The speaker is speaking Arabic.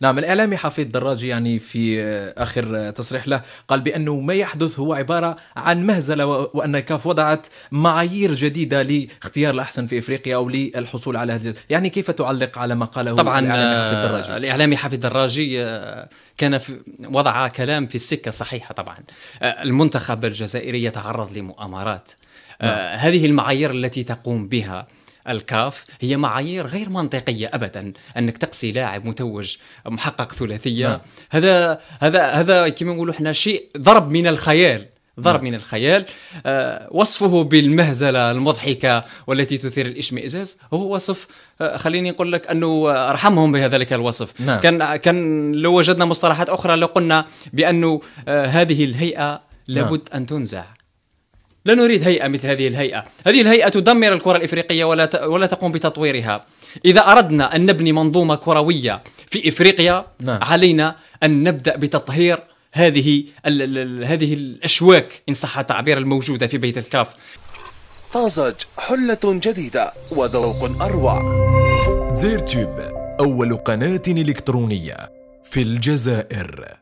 نعم الإعلامي حفيظ دراجي يعني في آخر تصريح له قال بأنه ما يحدث هو عبارة عن مهزلة وأن كاف وضعت معايير جديدة لاختيار الأحسن في إفريقيا أو للحصول على هذه يعني كيف تعلق على ما قاله طبعا الإعلامي حفيظ آه، دراجي الإعلامي حفيظ دراجي آه، كان في وضع كلام في السكة الصحيحة طبعا آه، المنتخب الجزائري يتعرض لمؤامرات نعم. هذه المعايير التي تقوم بها الكاف هي معايير غير منطقيه ابدا انك تقصي لاعب متوج محقق ثلاثيه نعم. هذا هذا هذا كما نقولوا احنا شيء ضرب من الخيال ضرب نعم. من الخيال آه، وصفه بالمهزله المضحكه والتي تثير الاشمئزاز هو وصف آه، خليني نقول لك انه ارحمهم بهذلك الوصف نعم. كان كان لو وجدنا مصطلحات اخرى لقلنا بانه آه، هذه الهيئه لابد نعم. ان تنزع لا نريد هيئة مثل هذه الهيئة هذه الهيئة تدمر الكرة الإفريقية ولا, ت... ولا تقوم بتطويرها إذا أردنا أن نبني منظومة كروية في إفريقيا نعم. علينا أن نبدأ بتطهير هذه ال... ال... هذه الأشواك إن صح التعبير الموجودة في بيت الكاف طازج حلة جديدة وذوق أروع زيرتوب أول قناة إلكترونية في الجزائر